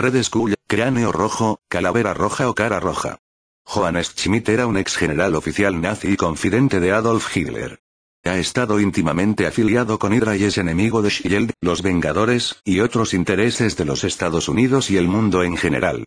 Red Skull, cráneo rojo, calavera roja o cara roja. Johannes Schmidt era un ex general oficial nazi y confidente de Adolf Hitler. Ha estado íntimamente afiliado con Hydra y es enemigo de Shield, los Vengadores, y otros intereses de los Estados Unidos y el mundo en general.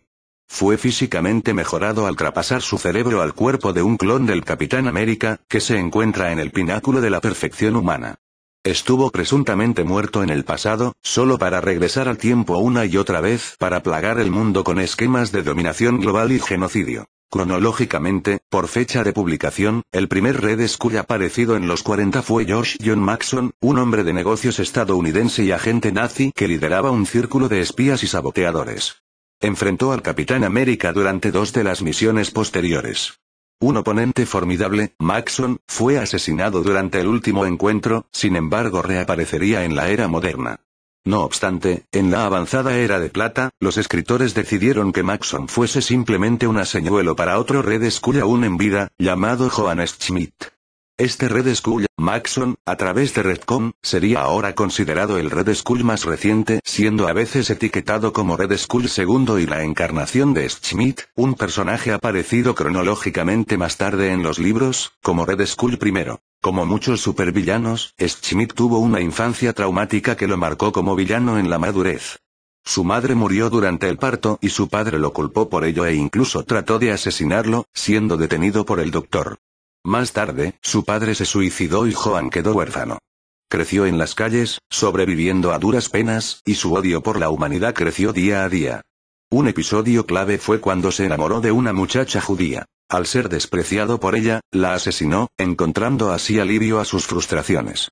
Fue físicamente mejorado al traspasar su cerebro al cuerpo de un clon del Capitán América, que se encuentra en el pináculo de la perfección humana. Estuvo presuntamente muerto en el pasado, solo para regresar al tiempo una y otra vez para plagar el mundo con esquemas de dominación global y genocidio. Cronológicamente, por fecha de publicación, el primer Skull aparecido en los 40 fue George John Maxson, un hombre de negocios estadounidense y agente nazi que lideraba un círculo de espías y saboteadores. Enfrentó al Capitán América durante dos de las misiones posteriores. Un oponente formidable, Maxon, fue asesinado durante el último encuentro, sin embargo reaparecería en la era moderna. No obstante, en la avanzada era de plata, los escritores decidieron que Maxon fuese simplemente un señuelo para otro red aún en vida, llamado Johannes Schmidt. Este Red Skull, Maxon, a través de Redcom, sería ahora considerado el Red Skull más reciente, siendo a veces etiquetado como Red Skull II y la encarnación de Schmidt, un personaje aparecido cronológicamente más tarde en los libros, como Red Skull I. Como muchos supervillanos, Schmidt tuvo una infancia traumática que lo marcó como villano en la madurez. Su madre murió durante el parto y su padre lo culpó por ello e incluso trató de asesinarlo, siendo detenido por el doctor. Más tarde, su padre se suicidó y Joan quedó huérfano. Creció en las calles, sobreviviendo a duras penas, y su odio por la humanidad creció día a día. Un episodio clave fue cuando se enamoró de una muchacha judía. Al ser despreciado por ella, la asesinó, encontrando así alivio a sus frustraciones.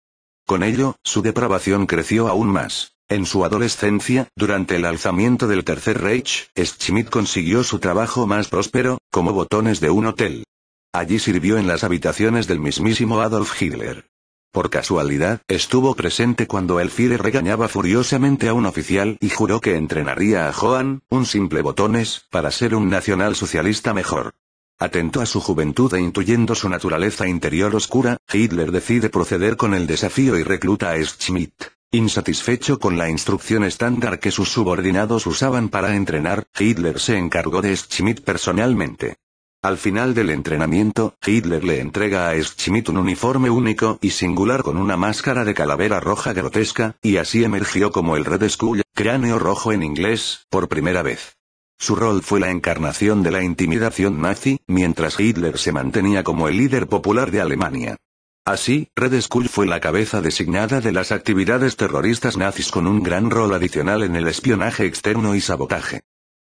Con ello, su depravación creció aún más. En su adolescencia, durante el alzamiento del Tercer Reich, Schmidt consiguió su trabajo más próspero, como botones de un hotel. Allí sirvió en las habitaciones del mismísimo Adolf Hitler. Por casualidad, estuvo presente cuando el Führer regañaba furiosamente a un oficial y juró que entrenaría a Joan, un simple botones, para ser un nacionalsocialista mejor. Atento a su juventud e intuyendo su naturaleza interior oscura, Hitler decide proceder con el desafío y recluta a Schmidt. Insatisfecho con la instrucción estándar que sus subordinados usaban para entrenar, Hitler se encargó de Schmidt personalmente. Al final del entrenamiento, Hitler le entrega a Schmidt un uniforme único y singular con una máscara de calavera roja grotesca, y así emergió como el Red Skull, cráneo rojo en inglés, por primera vez. Su rol fue la encarnación de la intimidación nazi, mientras Hitler se mantenía como el líder popular de Alemania. Así, Red Skull fue la cabeza designada de las actividades terroristas nazis con un gran rol adicional en el espionaje externo y sabotaje.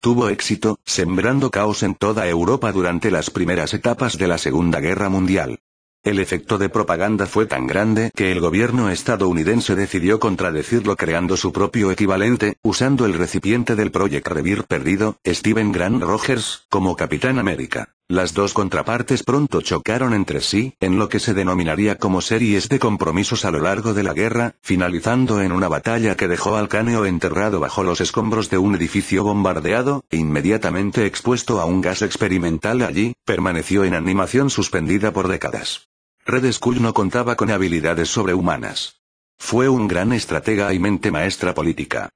Tuvo éxito, sembrando caos en toda Europa durante las primeras etapas de la Segunda Guerra Mundial. El efecto de propaganda fue tan grande que el gobierno estadounidense decidió contradecirlo creando su propio equivalente, usando el recipiente del Project Revere perdido, Steven Grant Rogers, como Capitán América. Las dos contrapartes pronto chocaron entre sí, en lo que se denominaría como series de compromisos a lo largo de la guerra, finalizando en una batalla que dejó al cáneo enterrado bajo los escombros de un edificio bombardeado, e inmediatamente expuesto a un gas experimental allí, permaneció en animación suspendida por décadas. Red Skull no contaba con habilidades sobrehumanas. Fue un gran estratega y mente maestra política.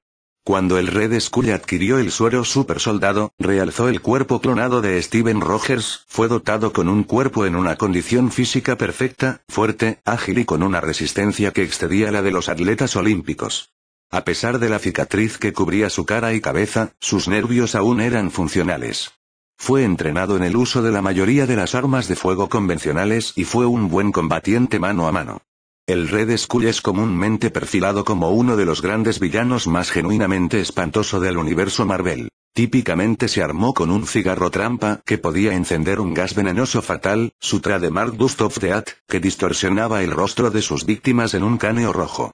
Cuando el Red Skull adquirió el suero supersoldado, realzó el cuerpo clonado de Steven Rogers, fue dotado con un cuerpo en una condición física perfecta, fuerte, ágil y con una resistencia que excedía la de los atletas olímpicos. A pesar de la cicatriz que cubría su cara y cabeza, sus nervios aún eran funcionales. Fue entrenado en el uso de la mayoría de las armas de fuego convencionales y fue un buen combatiente mano a mano. El Red Skull es comúnmente perfilado como uno de los grandes villanos más genuinamente espantoso del universo Marvel. Típicamente se armó con un cigarro trampa que podía encender un gas venenoso fatal, de Mark Dust of the At, que distorsionaba el rostro de sus víctimas en un caneo rojo.